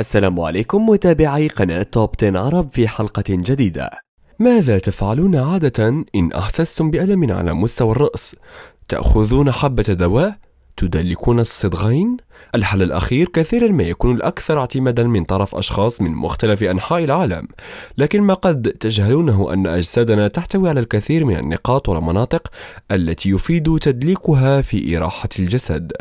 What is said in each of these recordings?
السلام عليكم متابعي قناة توب 10 عرب في حلقة جديدة ماذا تفعلون عادة إن أحسستم بألم على مستوى الرأس؟ تأخذون حبة دواء؟ تدلكون الصدغين؟ الحل الأخير كثيرا ما يكون الأكثر اعتمادا من طرف أشخاص من مختلف أنحاء العالم لكن ما قد تجهلونه أن أجسادنا تحتوي على الكثير من النقاط والمناطق التي يفيد تدليكها في إراحة الجسد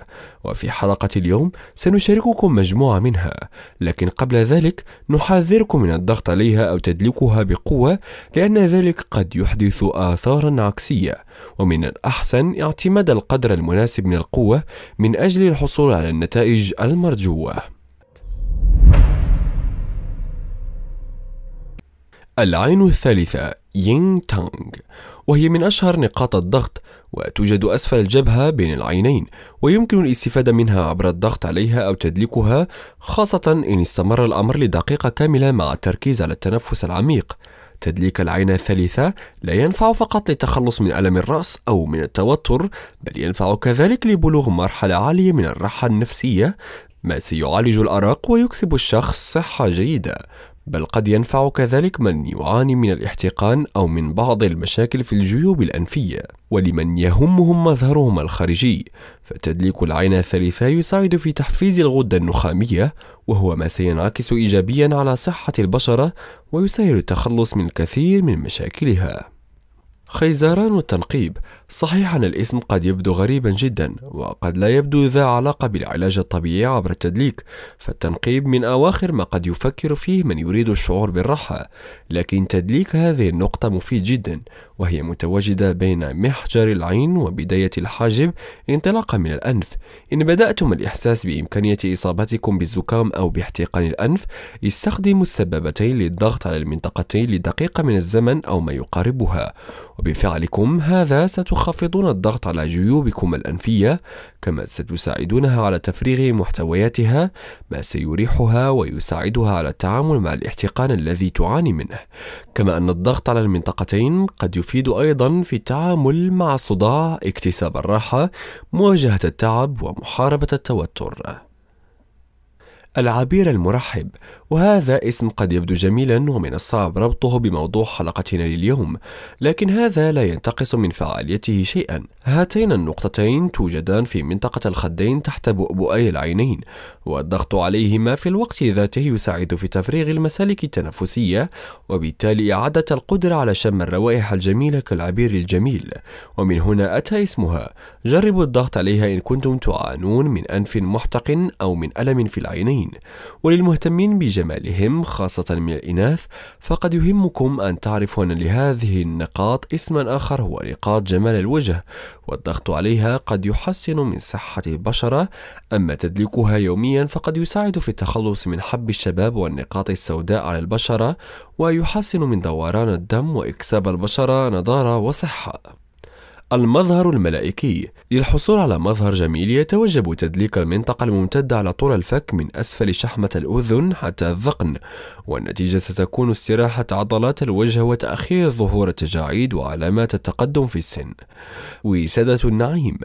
وفي حلقة اليوم سنشارككم مجموعة منها لكن قبل ذلك نحذركم من الضغط عليها أو تدليكها بقوة لأن ذلك قد يحدث آثارا عكسية ومن الأحسن اعتماد القدر المناسب من القوة من أجل الحصول على النتيجة النتائج المرجوة. العين الثالثة يين تانغ وهي من أشهر نقاط الضغط وتوجد أسفل الجبهة بين العينين ويمكن الاستفادة منها عبر الضغط عليها أو تدليكها خاصة إن استمر الأمر لدقيقة كاملة مع التركيز على التنفس العميق تدليك العين الثالثة لا ينفع فقط للتخلص من ألم الرأس أو من التوتر بل ينفع كذلك لبلوغ مرحلة عالية من الراحة النفسية ما سيعالج الأرق ويكسب الشخص صحة جيدة بل قد ينفع كذلك من يعاني من الاحتقان أو من بعض المشاكل في الجيوب الأنفية ولمن يهمهم مظهرهم الخارجي فتدليك العين الثالثة يساعد في تحفيز الغدة النخامية وهو ما سينعكس إيجابيا على صحة البشرة ويسهل التخلص من الكثير من مشاكلها خيزران التنقيب صحيح أن الاسم قد يبدو غريبا جدا وقد لا يبدو ذا علاقة بالعلاج الطبيعي عبر التدليك فالتنقيب من أواخر ما قد يفكر فيه من يريد الشعور بالراحة لكن تدليك هذه النقطة مفيد جدا وهي متواجدة بين محجر العين وبداية الحاجب انطلاقا من الأنف إن بدأتم الإحساس بإمكانية إصابتكم بالزكام أو باحتقان الأنف استخدموا السبابتين للضغط على المنطقتين لدقيقة من الزمن أو ما يقاربها وبفعلكم هذا ستخفضون الضغط على جيوبكم الأنفية كما ستساعدونها على تفريغ محتوياتها ما سيريحها ويساعدها على التعامل مع الاحتقان الذي تعاني منه كما أن الضغط على المنطقتين قد يفيد أيضا في التعامل مع الصداع اكتساب الراحة مواجهة التعب ومحاربة التوتر العبير المرحب وهذا اسم قد يبدو جميلا ومن الصعب ربطه بموضوع حلقتنا لليوم لكن هذا لا ينتقص من فعاليته شيئا هاتين النقطتين توجدان في منطقة الخدين تحت بؤبؤي العينين والضغط عليهما في الوقت ذاته يساعد في تفريغ المسالك التنفسية وبالتالي إعادة القدرة على شم الروائح الجميلة كالعبير الجميل ومن هنا أتى اسمها جربوا الضغط عليها إن كنتم تعانون من أنف محتق أو من ألم في العينين الجنين وللمهتمين بجمالهم خاصة من الإناث فقد يهمكم أن تعرفوا أن لهذه النقاط اسما آخر هو نقاط جمال الوجه والضغط عليها قد يحسن من صحة البشرة أما تدليكها يوميا فقد يساعد في التخلص من حب الشباب والنقاط السوداء على البشرة ويحسن من دوران الدم وإكساب البشرة نضارة وصحة المظهر الملائكي للحصول على مظهر جميل يتوجب تدليك المنطقة الممتدة على طول الفك من أسفل شحمة الأذن حتى الذقن والنتيجة ستكون استراحة عضلات الوجه وتأخير ظهور التجاعيد وعلامات التقدم في السن وسادة النعيم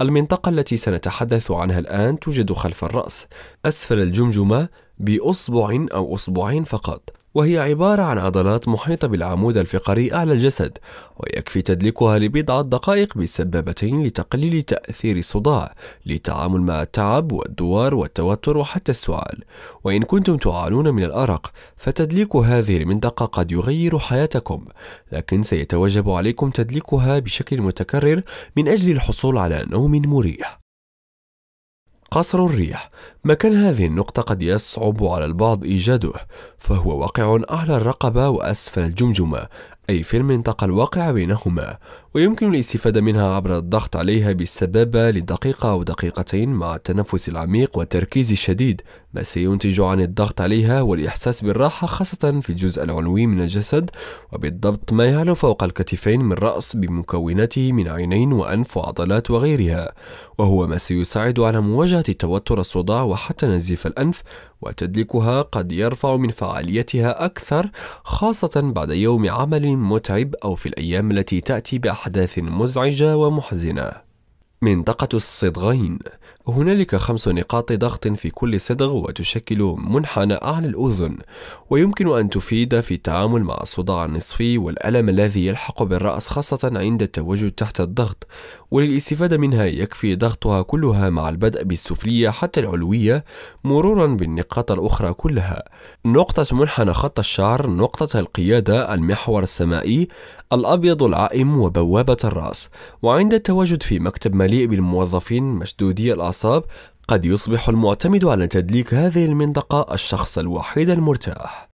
المنطقة التي سنتحدث عنها الآن توجد خلف الرأس أسفل الجمجمة بأصبع أو أصبعين فقط وهي عبارة عن عضلات محيطة بالعمود الفقري أعلى الجسد ويكفي تدليكها لبضعة دقائق بسبابتين لتقليل تأثير الصداع للتعامل مع التعب والدوار والتوتر وحتى السعال وإن كنتم تعانون من الأرق فتدليك هذه المنطقة قد يغير حياتكم لكن سيتوجب عليكم تدليكها بشكل متكرر من أجل الحصول على نوم مريح قصر الريح مكان هذه النقطة قد يصعب على البعض إيجاده فهو واقع أعلى الرقبة وأسفل الجمجمة أي فيلم تقع الواقع بينهما ويمكن الاستفادة منها عبر الضغط عليها بالسبابة لدقيقة أو دقيقتين مع التنفس العميق والتركيز الشديد ما سينتج عن الضغط عليها والإحساس بالراحة خاصة في الجزء العلوي من الجسد وبالضبط ما يعلو فوق الكتفين من رأس بمكوناته من عينين وأنف وعضلات وغيرها وهو ما سيساعد على مواجهة التوتر الصداع وحتى نزيف الأنف وتدلكها قد يرفع من فعاليتها أكثر خاصة بعد يوم عمل متعب أو في الأيام التي تأتي بأحداث مزعجة ومحزنة منطقة الصدغين هنالك خمس نقاط ضغط في كل صدغ وتشكل منحنى أعلى الأذن ويمكن أن تفيد في التعامل مع الصداع النصفي والألم الذي يلحق بالرأس خاصة عند التواجد تحت الضغط وللاستفادة منها يكفي ضغطها كلها مع البدء بالسفلية حتى العلوية مرورا بالنقاط الأخرى كلها نقطة منحنى خط الشعر نقطة القيادة المحور السمائي الأبيض العائم وبوابة الرأس وعند التواجد في مكتب مليء بالموظفين مشدودي الأعصاب الأعصاب قد يصبح المعتمد على تدليك هذه المنطقة الشخص الوحيد المرتاح